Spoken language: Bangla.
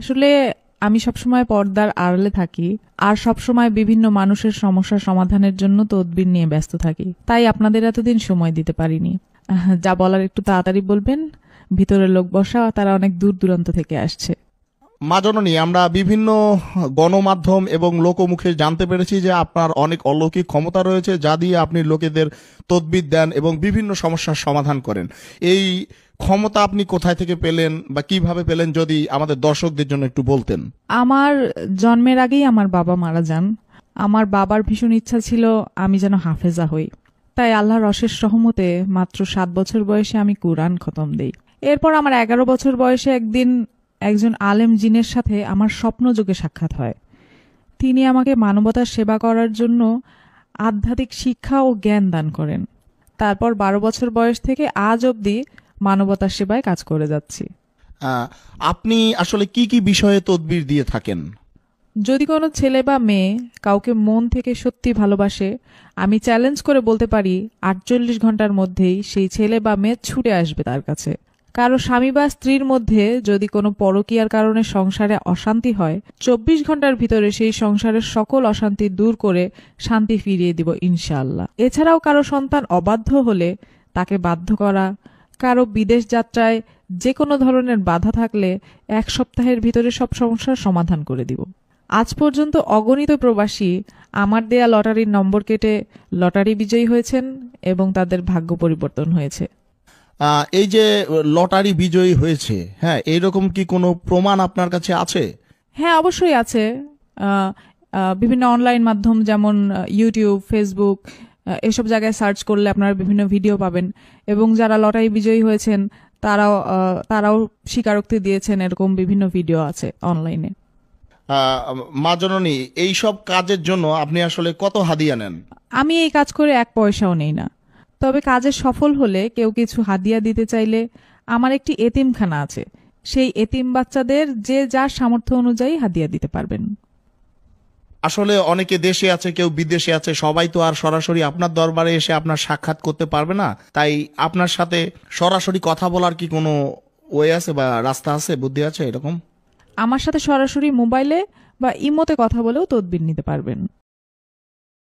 আসলে আমি সবসময় পর্দার আড়ালে থাকি আর সবসময় বিভিন্ন মানুষের সমস্যা সমাধানের জন্য তদবির নিয়ে ব্যস্ত থাকি তাই আপনাদের এতদিন সময় দিতে পারিনি যা বলার একটু তাড়াতাড়ি বলবেন ভিতরের লোক বসা তারা অনেক দূর দূরান্ত থেকে আসছে মাজননী আমরা বিভিন্ন গণমাধ্যম এবং লোকমুখে জানতে পেরেছি যে আপনার অনেক অলৌকিক ক্ষমতা রয়েছে যা দিয়ে আপনি লোকেদের তদবিদ দেন এবং বিভিন্ন সমস্যার সমাধান করেন এই ক্ষমতা আপনি কোথায় থেকে পেলেন বা কিভাবে পেলেন যদি আমাদের দর্শকদের জন্য একটু বলতেন আমার জন্মের আগেই আমার বাবা মারা যান আমার বাবার ভীষণ ইচ্ছা ছিল আমি যেন হাফেজা হই তাই আল্লাহর অশেষ সহমতে মাত্র সাত বছর বয়সে আমি কোরআন খতম দেই এরপর আমার এগারো বছর বয়সে একদিন একজন আলেম জিনের সাথে আমার স্বপ্নযোগে সাক্ষাৎ হয় তিনি আমাকে মানবতার সেবা করার জন্য আধ্যাত্মিক শিক্ষা ও জ্ঞান দান করেন তারপর বারো বছর বয়স থেকে আজ অবধি মানবতার সেবায় কাজ করে যাচ্ছি আপনি আসলে কি কি বিষয়ে তদবির দিয়ে থাকেন যদি কোনো ছেলে বা মেয়ে কাউকে মন থেকে সত্যি ভালোবাসে আমি চ্যালেঞ্জ করে বলতে পারি আটচল্লিশ ঘন্টার মধ্যেই সেই ছেলে বা মেয়ে ছুটে আসবে তার কাছে কারো স্বামী বা স্ত্রীর মধ্যে যদি কোনো পরকীয়ার কারণে সংসারে অশান্তি হয় চব্বিশ ঘন্টার ভিতরে সেই সংসারের সকল অশান্তি দূর করে শান্তি ফিরিয়ে দিব ইনশাল্লাহ এছাড়াও কারো সন্তান অবাধ্য হলে তাকে বাধ্য করা কারো বিদেশ যাত্রায় যে কোনো ধরনের বাধা থাকলে এক সপ্তাহের ভিতরে সব সমস্যার সমাধান করে দিব আজ পর্যন্ত অগণিত প্রবাসী আমার দেয়া লটারির নম্বর কেটে লটারি বিজয়ী হয়েছেন এবং তাদের ভাগ্য পরিবর্তন হয়েছে এই যে লটারি বিজয়ী হয়েছে হ্যাঁ এরকম কি কোনো প্রমাণ আপনার কাছে আছে হ্যাঁ অবশ্যই আছে বিভিন্ন অনলাইন মাধ্যম যেমন ইউটিউব ফেসবুক এসব জায়গায় সার্চ করলে আপনারা বিভিন্ন ভিডিও পাবেন এবং যারা লটারি বিজয়ী হয়েছেন তারাও তারাও স্বীকারোক্তি দিয়েছেন এরকম বিভিন্ন ভিডিও আছে অনলাইনে মা জননী সব কাজের জন্য আপনি আসলে কত হাদিয়া নেন আমি এই কাজ করে এক পয়সাও নেই না তবে কাজে সফল হলে কেউ কিছু হাদিয়া দিতে চাইলে আমার একটি এতিমখানা আছে সেই এতিম বাচ্চাদের যে যার সামর্থ্য অনুযায়ী হাদিয়া দিতে পারবেন আসলে অনেকে দেশে আছে কেউ বিদেশে আছে সবাই তো আর সরাসরি আপনার দরবারে এসে আপনার সাক্ষাৎ করতে পারবে না তাই আপনার সাথে সরাসরি কথা বলার কি কোনো ওয়ে আছে বা রাস্তা আছে বুদ্ধি আছে এরকম আমার সাথে সরাসরি মোবাইলে বা ইমোতে কথা বলেও তদবির নিতে পারবেন